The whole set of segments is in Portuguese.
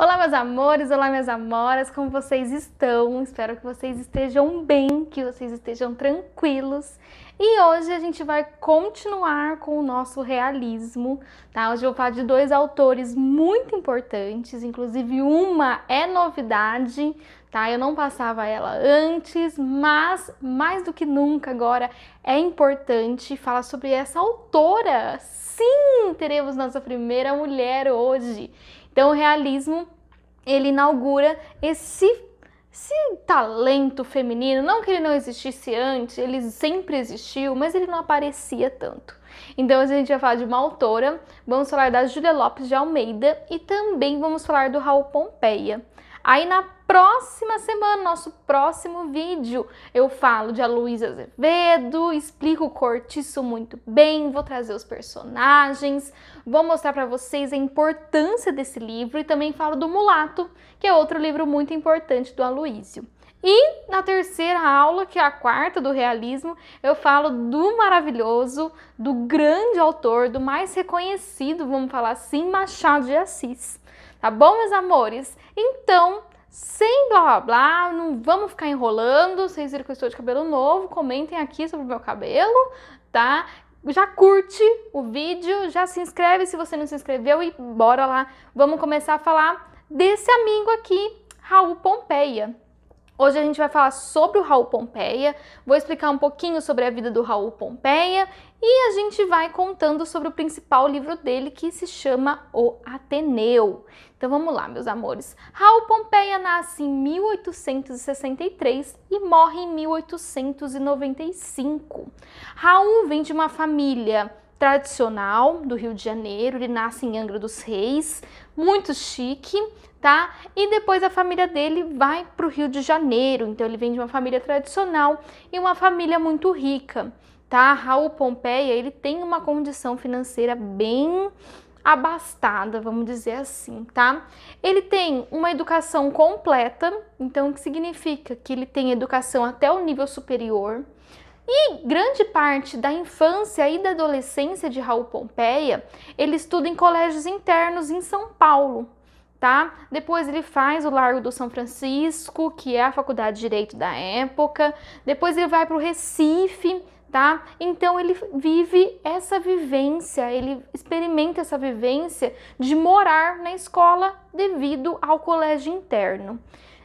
Olá, meus amores, olá, minhas amoras, como vocês estão? Espero que vocês estejam bem, que vocês estejam tranquilos. E hoje a gente vai continuar com o nosso realismo, tá? Hoje eu vou falar de dois autores muito importantes, inclusive uma é novidade, tá? Eu não passava ela antes, mas mais do que nunca agora é importante falar sobre essa autora. Sim, teremos nossa primeira mulher hoje. Então, o realismo ele inaugura esse esse talento feminino, não que ele não existisse antes, ele sempre existiu, mas ele não aparecia tanto. Então a gente vai falar de uma autora, vamos falar da Julia Lopes de Almeida e também vamos falar do Raul Pompeia. Aí na próxima semana, nosso próximo vídeo, eu falo de Aloysio Azevedo, explico o cortiço muito bem, vou trazer os personagens, vou mostrar para vocês a importância desse livro e também falo do Mulato, que é outro livro muito importante do Aloysio. E na terceira aula, que é a quarta do realismo, eu falo do maravilhoso, do grande autor, do mais reconhecido, vamos falar assim, Machado de Assis tá bom, meus amores? Então, sem blá blá blá, não vamos ficar enrolando. Vocês viram que eu estou de cabelo novo, comentem aqui sobre o meu cabelo, tá? Já curte o vídeo, já se inscreve se você não se inscreveu e bora lá. Vamos começar a falar desse amigo aqui, Raul Pompeia. Hoje a gente vai falar sobre o Raul Pompeia, vou explicar um pouquinho sobre a vida do Raul Pompeia e a gente vai contando sobre o principal livro dele que se chama O Ateneu. Então vamos lá, meus amores. Raul Pompeia nasce em 1863 e morre em 1895. Raul vem de uma família tradicional do Rio de Janeiro, ele nasce em Angra dos Reis, muito chique, tá? E depois a família dele vai para o Rio de Janeiro, então ele vem de uma família tradicional e uma família muito rica, tá? Raul Pompeia, ele tem uma condição financeira bem abastada, vamos dizer assim, tá? Ele tem uma educação completa, então o que significa que ele tem educação até o nível superior, e grande parte da infância e da adolescência de Raul Pompeia, ele estuda em colégios internos em São Paulo, tá? Depois ele faz o Largo do São Francisco, que é a faculdade de direito da época. Depois ele vai para o Recife, tá? Então ele vive essa vivência, ele experimenta essa vivência de morar na escola devido ao colégio interno.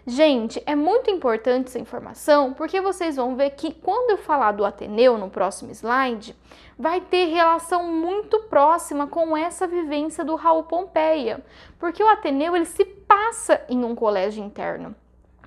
Gente, é muito importante essa informação porque vocês vão ver que quando eu falar do Ateneu no próximo slide, vai ter relação muito próxima com essa vivência do Raul Pompeia, porque o Ateneu ele se passa em um colégio interno.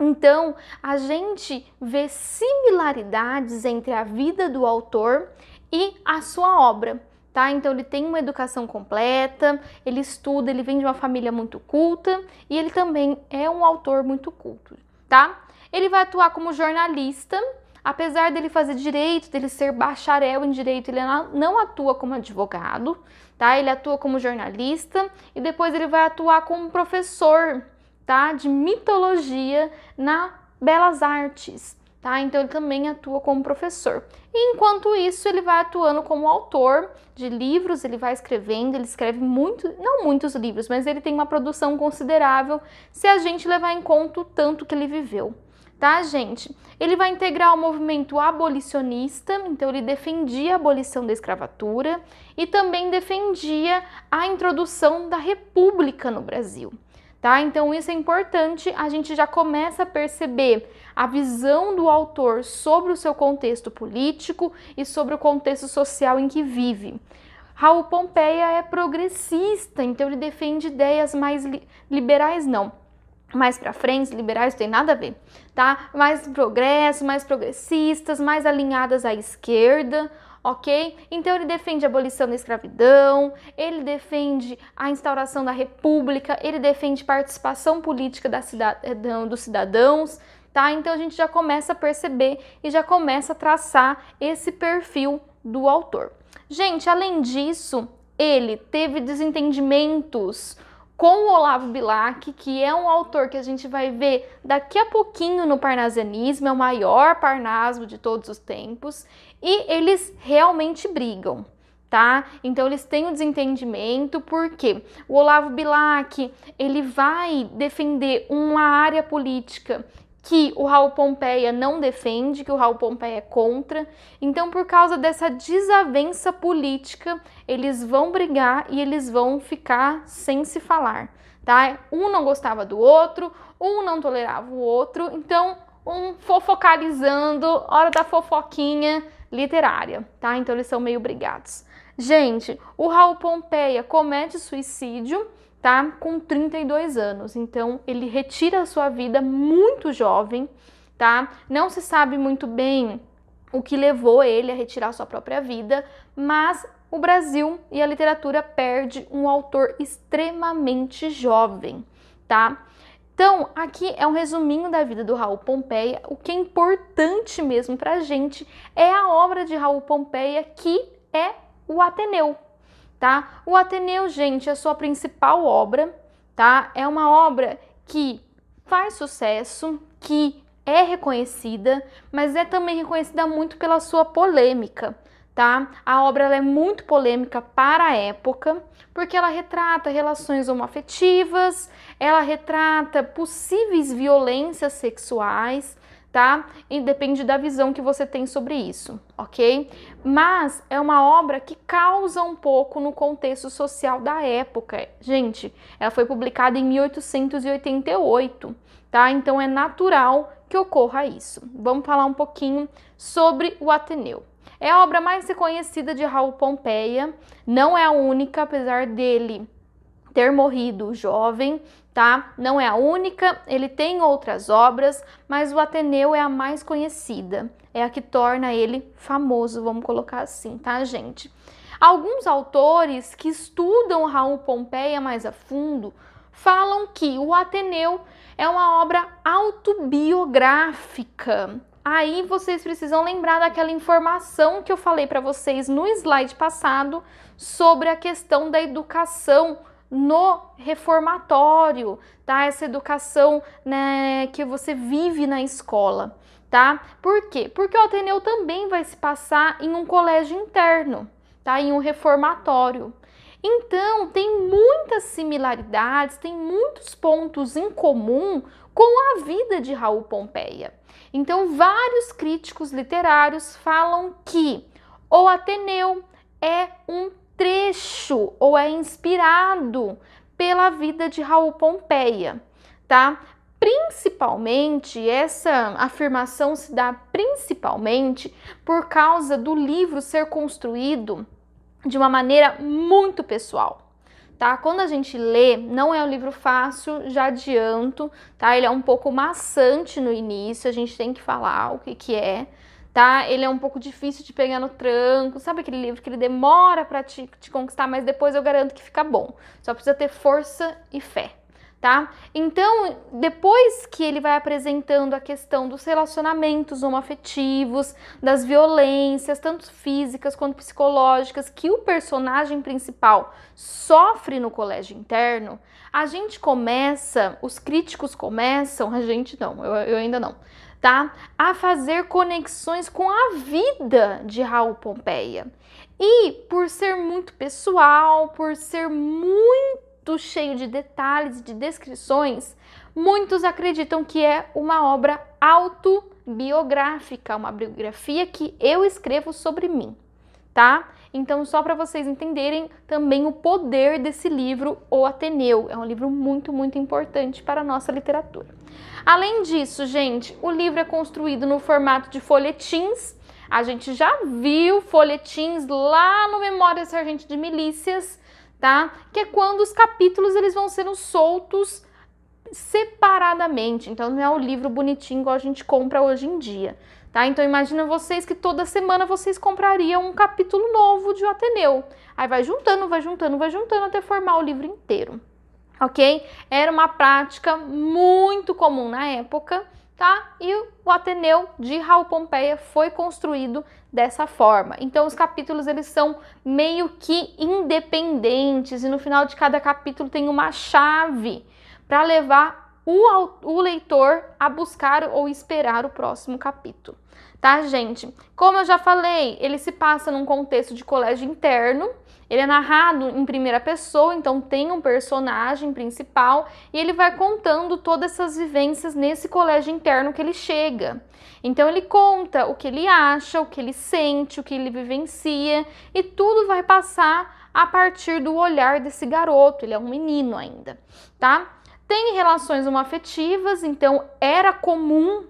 Então, a gente vê similaridades entre a vida do autor e a sua obra tá? Então ele tem uma educação completa, ele estuda, ele vem de uma família muito culta e ele também é um autor muito culto, tá? Ele vai atuar como jornalista, apesar dele fazer direito, dele ser bacharel em direito, ele não atua como advogado, tá? Ele atua como jornalista e depois ele vai atuar como professor, tá? De mitologia na Belas Artes tá? Então ele também atua como professor. E, enquanto isso, ele vai atuando como autor de livros, ele vai escrevendo, ele escreve muito, não muitos livros, mas ele tem uma produção considerável se a gente levar em conta o tanto que ele viveu tá, gente? Ele vai integrar o movimento abolicionista, então ele defendia a abolição da escravatura e também defendia a introdução da república no Brasil tá? Então isso é importante, a gente já começa a perceber a visão do autor sobre o seu contexto político e sobre o contexto social em que vive. Raul Pompeia é progressista, então ele defende ideias mais li liberais, não. Mais para frente, liberais não tem nada a ver, tá? Mais progresso, mais progressistas, mais alinhadas à esquerda, ok? Então ele defende a abolição da escravidão, ele defende a instauração da república, ele defende participação política da cidadão, dos cidadãos, tá? Então a gente já começa a perceber e já começa a traçar esse perfil do autor. Gente, além disso, ele teve desentendimentos com o Olavo Bilac, que é um autor que a gente vai ver daqui a pouquinho no parnasianismo, é o maior parnasmo de todos os tempos, e eles realmente brigam. Tá? Então eles têm um desentendimento porque o Olavo Bilac, ele vai defender uma área política que o Raul Pompeia não defende, que o Raul Pompeia é contra. Então, por causa dessa desavença política, eles vão brigar e eles vão ficar sem se falar, tá? Um não gostava do outro, um não tolerava o outro, então um fofocalizando, hora da fofoquinha literária, tá? Então eles são meio brigados. Gente, o Raul Pompeia comete suicídio, tá com 32 anos. Então ele retira a sua vida muito jovem, tá? Não se sabe muito bem o que levou ele a retirar a sua própria vida, mas o Brasil e a literatura perde um autor extremamente jovem, tá? Então, aqui é um resuminho da vida do Raul Pompeia. O que é importante mesmo pra gente é a obra de Raul Pompeia, que é o Ateneu, tá? O Ateneu, gente, a é sua principal obra, tá? É uma obra que faz sucesso, que é reconhecida, mas é também reconhecida muito pela sua polêmica, tá? A obra é muito polêmica para a época, porque ela retrata relações homoafetivas, ela retrata possíveis violências sexuais, tá? E depende da visão que você tem sobre isso, ok? Mas é uma obra que causa um pouco no contexto social da época. Gente, ela foi publicada em 1888, tá? Então é natural que ocorra isso. Vamos falar um pouquinho sobre o Ateneu. É a obra mais reconhecida de Raul Pompeia, não é a única, apesar dele ter morrido jovem, tá? Não é a única, ele tem outras obras, mas o Ateneu é a mais conhecida, é a que torna ele famoso, vamos colocar assim, tá, gente? Alguns autores que estudam Raul Pompeia mais a fundo falam que o Ateneu é uma obra autobiográfica. Aí vocês precisam lembrar daquela informação que eu falei para vocês no slide passado sobre a questão da educação no reformatório, tá? Essa educação né, que você vive na escola, tá? Por quê? Porque o Ateneu também vai se passar em um colégio interno, tá? Em um reformatório. Então, tem muitas similaridades, tem muitos pontos em comum com a vida de Raul Pompeia. Então, vários críticos literários falam que o Ateneu é um acho ou é inspirado pela vida de Raul Pompeia, tá? Principalmente, essa afirmação se dá principalmente por causa do livro ser construído de uma maneira muito pessoal tá? Quando a gente lê, não é um livro fácil, já adianto, tá? Ele é um pouco maçante no início, a gente tem que falar o que que é, tá? Ele é um pouco difícil de pegar no tranco, sabe aquele livro que ele demora para te, te conquistar, mas depois eu garanto que fica bom. Só precisa ter força e fé. Tá? Então, depois que ele vai apresentando a questão dos relacionamentos homoafetivos, das violências, tanto físicas quanto psicológicas, que o personagem principal sofre no colégio interno, a gente começa, os críticos começam, a gente não, eu, eu ainda não, tá? A fazer conexões com a vida de Raul Pompeia. E por ser muito pessoal, por ser muito cheio de detalhes, de descrições, muitos acreditam que é uma obra autobiográfica, uma biografia que eu escrevo sobre mim, tá? Então, só para vocês entenderem também o poder desse livro, O Ateneu. É um livro muito, muito importante para a nossa literatura. Além disso, gente, o livro é construído no formato de folhetins. A gente já viu folhetins lá no Memória Sargente de Milícias, tá? Que é quando os capítulos eles vão sendo soltos separadamente. Então não é o livro bonitinho igual a gente compra hoje em dia. Tá? Então imagina vocês que toda semana vocês comprariam um capítulo novo de o Ateneu. Aí vai juntando, vai juntando, vai juntando até formar o livro inteiro. OK? Era uma prática muito comum na época, tá? E o Ateneu de Raul Pompeia foi construído dessa forma. Então os capítulos eles são meio que independentes e no final de cada capítulo tem uma chave para levar o, o leitor a buscar ou esperar o próximo capítulo. Tá, gente? Como eu já falei, ele se passa num contexto de colégio interno, ele é narrado em primeira pessoa, então tem um personagem principal e ele vai contando todas essas vivências nesse colégio interno que ele chega. Então ele conta o que ele acha, o que ele sente, o que ele vivencia e tudo vai passar a partir do olhar desse garoto. Ele é um menino ainda, tá? Tem relações homoafetivas, então era comum,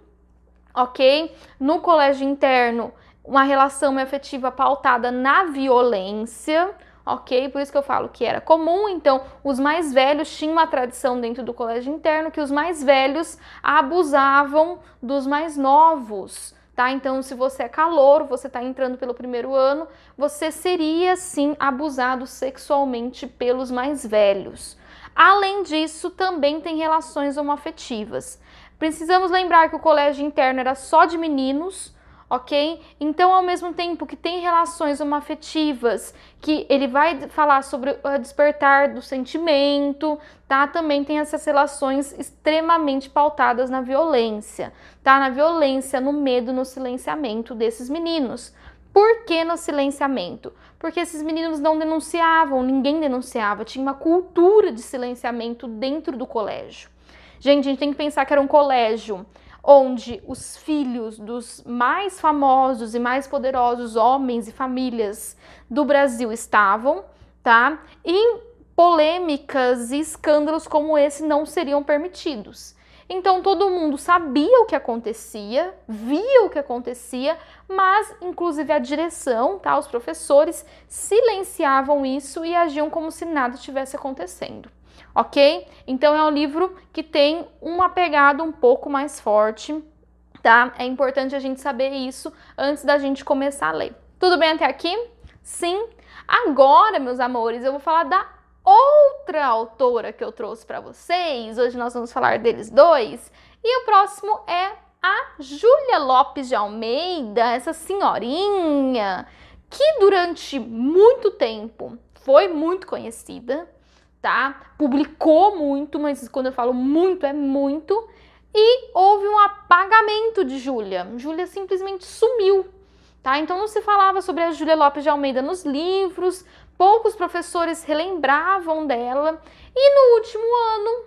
ok? No colégio interno, uma relação afetiva pautada na violência, ok? Por isso que eu falo que era comum, então os mais velhos tinham uma tradição dentro do colégio interno que os mais velhos abusavam dos mais novos, tá? Então, se você é calor, você está entrando pelo primeiro ano, você seria sim abusado sexualmente pelos mais velhos. Além disso, também tem relações homoafetivas. Precisamos lembrar que o colégio interno era só de meninos, ok? Então, ao mesmo tempo que tem relações homoafetivas, que ele vai falar sobre o despertar do sentimento, tá? Também tem essas relações extremamente pautadas na violência, tá? Na violência, no medo, no silenciamento desses meninos. Por que no silenciamento? Porque esses meninos não denunciavam, ninguém denunciava, tinha uma cultura de silenciamento dentro do colégio. Gente, a gente tem que pensar que era um colégio onde os filhos dos mais famosos e mais poderosos homens e famílias do Brasil estavam, tá? E polêmicas e escândalos como esse não seriam permitidos. Então todo mundo sabia o que acontecia, via o que acontecia, mas inclusive a direção, tá, os professores silenciavam isso e agiam como se nada estivesse acontecendo. OK? Então é um livro que tem uma pegada um pouco mais forte, tá? É importante a gente saber isso antes da gente começar a ler. Tudo bem até aqui? Sim. Agora, meus amores, eu vou falar da outra autora que eu trouxe para vocês. Hoje nós vamos falar deles dois. E o próximo é a Júlia Lopes de Almeida, essa senhorinha que durante muito tempo foi muito conhecida, tá? Publicou muito, mas quando eu falo muito é muito. E houve um apagamento de Júlia. Júlia simplesmente sumiu, tá? Então não se falava sobre a Júlia Lopes de Almeida nos livros, poucos professores relembravam dela, e no último ano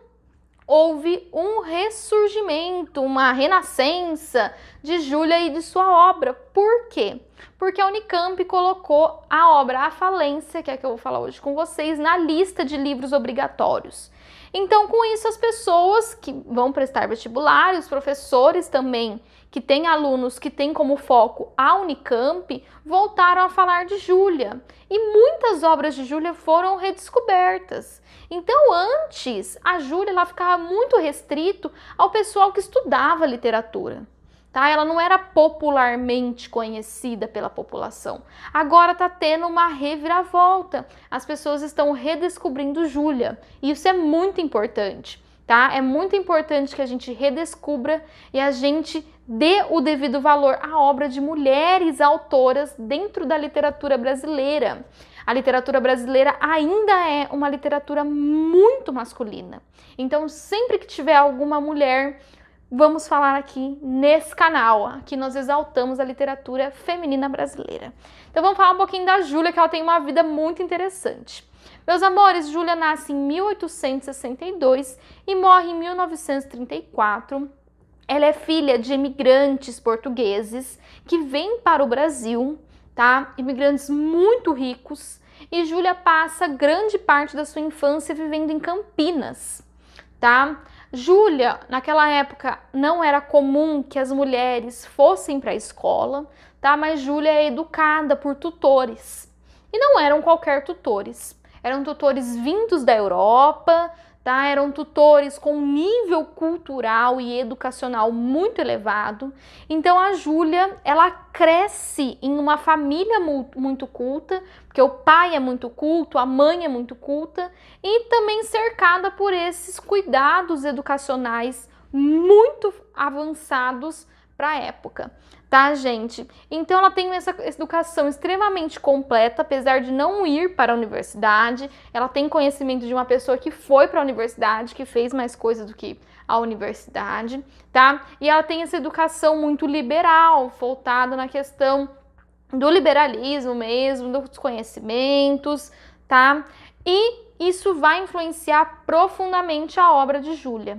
houve um ressurgimento, uma renascença de Júlia e de sua obra. Por quê? Porque a Unicamp colocou a obra A Falência, que é a que eu vou falar hoje com vocês, na lista de livros obrigatórios. Então, com isso, as pessoas que vão prestar vestibular, os professores também que tem alunos que têm como foco a Unicamp, voltaram a falar de Júlia. E muitas obras de Júlia foram redescobertas. Então, antes, a Júlia ela ficava muito restrito ao pessoal que estudava literatura. Tá? Ela não era popularmente conhecida pela população. Agora está tendo uma reviravolta. As pessoas estão redescobrindo Júlia. E isso é muito importante tá? É muito importante que a gente redescubra e a gente dê o devido valor à obra de mulheres autoras dentro da literatura brasileira. A literatura brasileira ainda é uma literatura muito masculina. Então, sempre que tiver alguma mulher, vamos falar aqui nesse canal. Aqui nós exaltamos a literatura feminina brasileira. Então, vamos falar um pouquinho da Júlia, que ela tem uma vida muito interessante. Meus amores, Júlia nasce em 1862 e morre em 1934. Ela é filha de imigrantes portugueses que vêm para o Brasil, tá? Imigrantes muito ricos. E Júlia passa grande parte da sua infância vivendo em Campinas, tá? Júlia, naquela época, não era comum que as mulheres fossem para a escola, tá? Mas Júlia é educada por tutores. E não eram qualquer tutores eram tutores vindos da Europa, tá? Eram tutores com nível cultural e educacional muito elevado. Então a Júlia, ela cresce em uma família muito culta, porque o pai é muito culto, a mãe é muito culta e também cercada por esses cuidados educacionais muito avançados para a época, tá, gente? Então ela tem essa educação extremamente completa, apesar de não ir para a universidade, ela tem conhecimento de uma pessoa que foi para a universidade, que fez mais coisas do que a universidade, tá? E ela tem essa educação muito liberal, voltada na questão do liberalismo mesmo, dos conhecimentos, tá? E isso vai influenciar profundamente a obra de Júlia.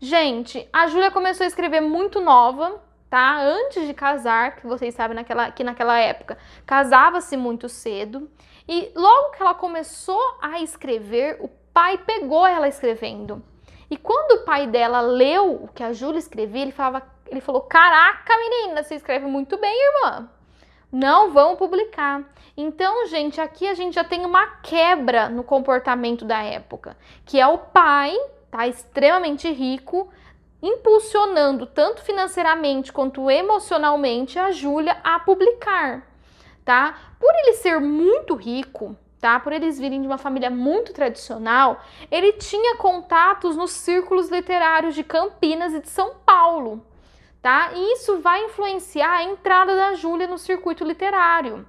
Gente, a Júlia começou a escrever muito nova, tá? Antes de casar, que vocês sabem naquela, que naquela época casava-se muito cedo. E logo que ela começou a escrever, o pai pegou ela escrevendo. E quando o pai dela leu o que a Júlia escrevia, ele, falava, ele falou: Caraca, menina, você escreve muito bem, irmã. Não vão publicar. Então, gente, aqui a gente já tem uma quebra no comportamento da época, que é o pai, tá? Extremamente rico, impulsionando tanto financeiramente quanto emocionalmente a Júlia a publicar, tá? Por ele ser muito rico, tá? Por eles virem de uma família muito tradicional, ele tinha contatos nos círculos literários de Campinas e de São Paulo, tá? E isso vai influenciar a entrada da Júlia no circuito literário.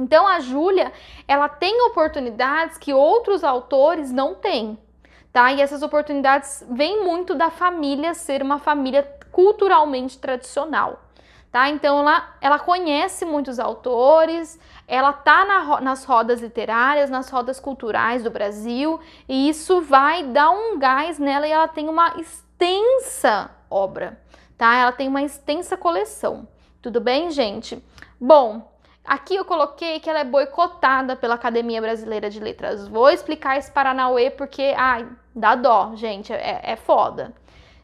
Então a Júlia, ela tem oportunidades que outros autores não têm tá? E essas oportunidades vêm muito da família ser uma família culturalmente tradicional. Tá? Então ela, ela conhece muitos autores, ela tá na, nas rodas literárias, nas rodas culturais do Brasil, e isso vai dar um gás nela e ela tem uma extensa obra, tá? Ela tem uma extensa coleção. Tudo bem, gente? Bom, aqui eu coloquei que ela é boicotada pela Academia Brasileira de Letras. Vou explicar esse Paranauê porque, ai, Dá dó, gente, é, é, é foda.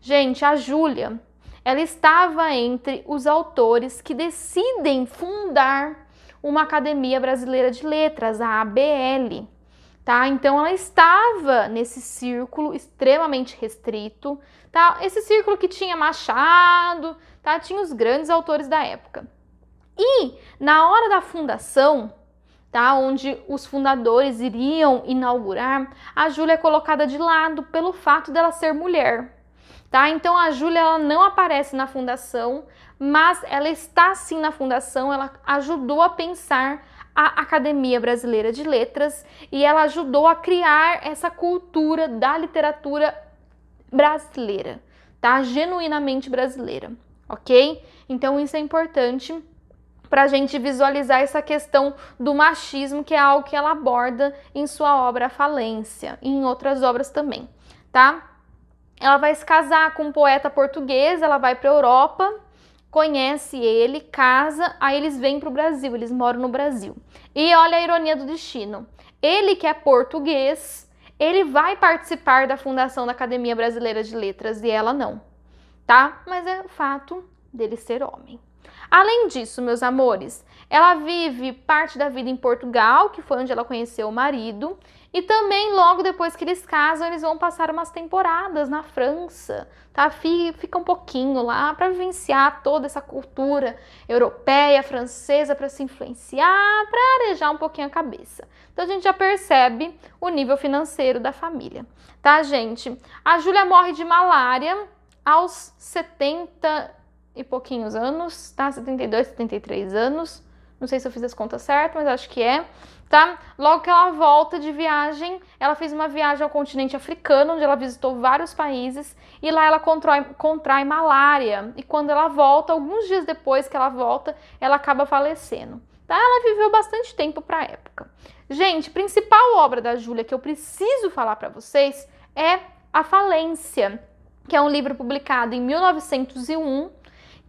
Gente, a Júlia, ela estava entre os autores que decidem fundar uma Academia Brasileira de Letras, a ABL. Tá? Então ela estava nesse círculo extremamente restrito, tá? Esse círculo que tinha Machado, tá? Tinha os grandes autores da época. E na hora da fundação, tá? Onde os fundadores iriam inaugurar, a Júlia é colocada de lado pelo fato dela ser mulher. Tá? Então a Júlia ela não aparece na fundação, mas ela está sim na fundação, ela ajudou a pensar a Academia Brasileira de Letras e ela ajudou a criar essa cultura da literatura brasileira, tá? Genuinamente brasileira, ok? Então isso é importante para a gente visualizar essa questão do machismo, que é algo que ela aborda em sua obra Falência, e em outras obras também, tá? Ela vai se casar com um poeta português, ela vai para a Europa, conhece ele, casa, aí eles vêm para o Brasil, eles moram no Brasil. E olha a ironia do destino. Ele que é português, ele vai participar da fundação da Academia Brasileira de Letras e ela não, tá? Mas é o fato dele ser homem. Além disso, meus amores, ela vive parte da vida em Portugal, que foi onde ela conheceu o marido, e também logo depois que eles casam, eles vão passar umas temporadas na França, tá? Fica um pouquinho lá para vivenciar toda essa cultura europeia, francesa, para se influenciar, para arejar um pouquinho a cabeça. Então a gente já percebe o nível financeiro da família, tá, gente? A Júlia morre de malária aos 70 e pouquinhos anos, tá? 72, 73 anos. Não sei se eu fiz as contas certas, mas acho que é, tá? Logo que ela volta de viagem, ela fez uma viagem ao continente africano, onde ela visitou vários países, e lá ela contrai, contrai malária. E quando ela volta, alguns dias depois que ela volta, ela acaba falecendo. Tá? Ela viveu bastante tempo para a época. Gente, principal obra da Júlia que eu preciso falar para vocês é A Falência, que é um livro publicado em 1901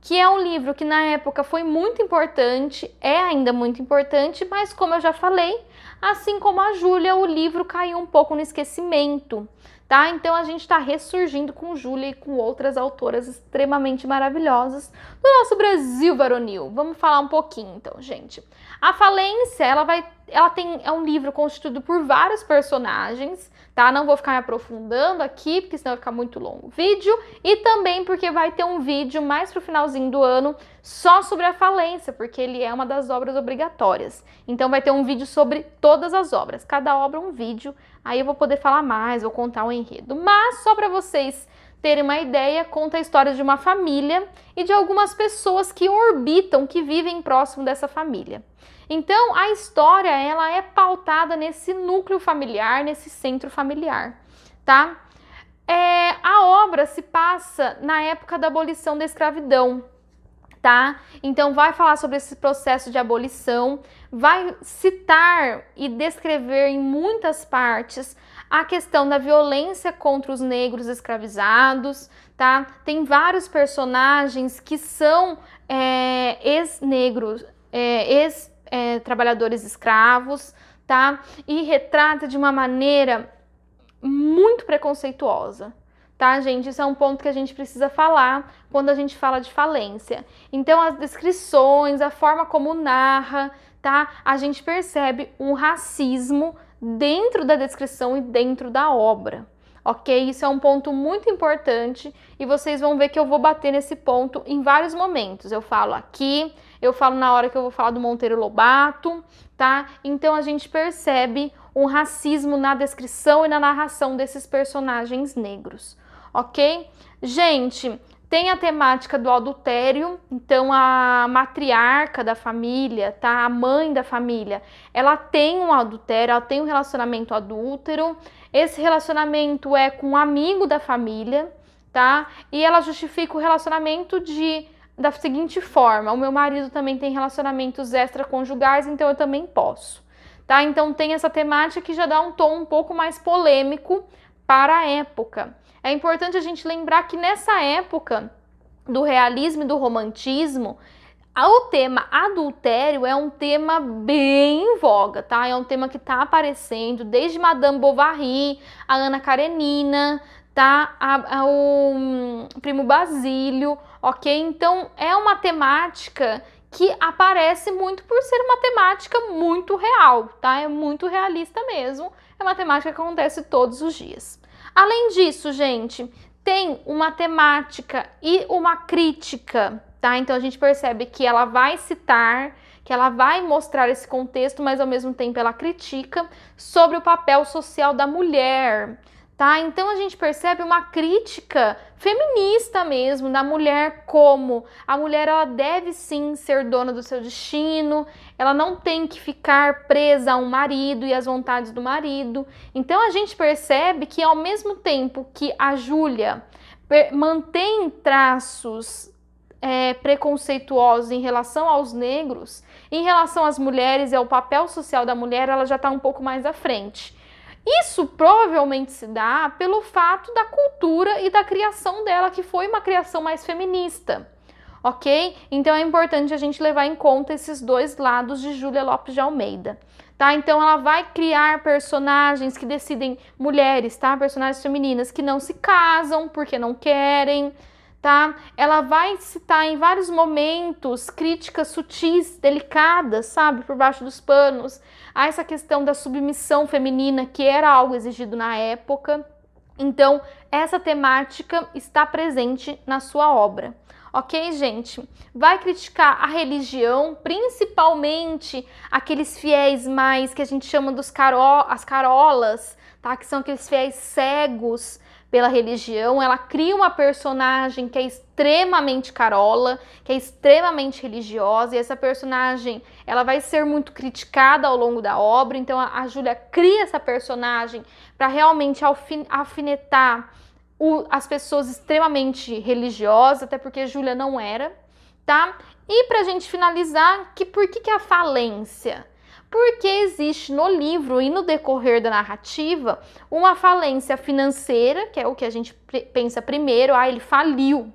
que é um livro que na época foi muito importante, é ainda muito importante, mas como eu já falei, assim como a Júlia, o livro caiu um pouco no esquecimento, tá? Então a gente está ressurgindo com Júlia e com outras autoras extremamente maravilhosas do nosso Brasil varonil. Vamos falar um pouquinho então, gente. A falência, ela vai ela tem é um livro constituído por vários personagens, tá? Não vou ficar me aprofundando aqui, porque senão vai ficar muito longo o vídeo, e também porque vai ter um vídeo mais pro finalzinho do ano só sobre a falência, porque ele é uma das obras obrigatórias. Então vai ter um vídeo sobre todas as obras, cada obra é um vídeo. Aí eu vou poder falar mais, vou contar o um enredo. Mas só para vocês terem uma ideia, conta a história de uma família e de algumas pessoas que orbitam, que vivem próximo dessa família. Então, a história ela é pautada nesse núcleo familiar, nesse centro familiar, tá? É, a obra se passa na época da abolição da escravidão, tá? Então vai falar sobre esse processo de abolição, vai citar e descrever em muitas partes a questão da violência contra os negros escravizados, tá? Tem vários personagens que são é, ex-negros, é, ex-trabalhadores é, escravos, tá? E retrata de uma maneira muito preconceituosa, tá, gente? Isso é um ponto que a gente precisa falar quando a gente fala de falência. Então, as descrições, a forma como narra, tá? A gente percebe um racismo dentro da descrição e dentro da obra. Ok? Isso é um ponto muito importante e vocês vão ver que eu vou bater nesse ponto em vários momentos. Eu falo aqui, eu falo na hora que eu vou falar do Monteiro Lobato, tá? Então a gente percebe um racismo na descrição e na narração desses personagens negros, ok? Gente, tem a temática do adultério, então a matriarca da família, tá? A mãe da família, ela tem um adultério, ela tem um relacionamento adúltero. Esse relacionamento é com um amigo da família, tá? E ela justifica o relacionamento de da seguinte forma: o meu marido também tem relacionamentos extraconjugais, então eu também posso. Tá? Então tem essa temática que já dá um tom um pouco mais polêmico para a época. É importante a gente lembrar que nessa época do realismo e do romantismo, o tema adultério é um tema bem em voga, tá? É um tema que tá aparecendo desde Madame Bovary, a Ana Karenina, tá? A, a, o hum, Primo Basílio, ok? Então é uma temática que aparece muito por ser uma temática muito real, tá? É muito realista mesmo. É uma temática que acontece todos os dias. Além disso, gente, tem uma temática e uma crítica, tá? Então a gente percebe que ela vai citar, que ela vai mostrar esse contexto, mas ao mesmo tempo ela critica sobre o papel social da mulher. Tá? Então a gente percebe uma crítica feminista mesmo da mulher como a mulher ela deve sim ser dona do seu destino, ela não tem que ficar presa a um marido e às vontades do marido. Então a gente percebe que ao mesmo tempo que a Júlia mantém traços é, preconceituosos em relação aos negros, em relação às mulheres e ao papel social da mulher, ela já está um pouco mais à frente. Isso provavelmente se dá pelo fato da cultura e da criação dela, que foi uma criação mais feminista ok? Então é importante a gente levar em conta esses dois lados de Júlia Lopes de Almeida. Tá? Então ela vai criar personagens que decidem mulheres, tá? Personagens femininas que não se casam porque não querem, tá? Ela vai citar em vários momentos críticas sutis, delicadas, sabe, por baixo dos panos, a essa questão da submissão feminina que era algo exigido na época. Então, essa temática está presente na sua obra ok, gente? Vai criticar a religião, principalmente aqueles fiéis mais que a gente chama dos caro as carolas, tá? Que são aqueles fiéis cegos pela religião. Ela cria uma personagem que é extremamente carola, que é extremamente religiosa, e essa personagem ela vai ser muito criticada ao longo da obra. Então a, a Júlia cria essa personagem para realmente alfinetar o, as pessoas extremamente religiosas, até porque Júlia não era, tá? E pra gente finalizar, que por que, que a falência? Porque existe no livro e no decorrer da narrativa uma falência financeira, que é o que a gente pensa primeiro, ah, ele faliu,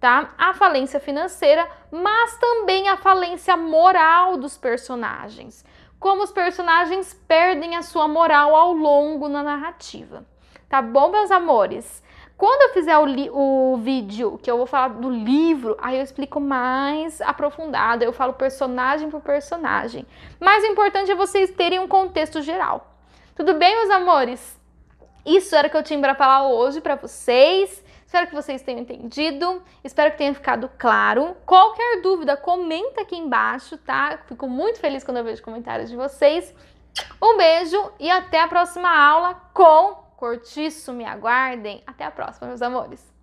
tá? A falência financeira, mas também a falência moral dos personagens. Como os personagens perdem a sua moral ao longo na narrativa. Tá bom, meus amores? Quando eu fizer o, o vídeo que eu vou falar do livro, aí eu explico mais aprofundado, eu falo personagem por personagem. Mas o importante é vocês terem um contexto geral. Tudo bem, meus amores? Isso era o que eu tinha para falar hoje para vocês. Espero que vocês tenham entendido, espero que tenha ficado claro. Qualquer dúvida, comenta aqui embaixo, tá? Fico muito feliz quando eu vejo comentários de vocês. Um beijo e até a próxima aula com cortiço, me aguardem. Até a próxima, meus amores.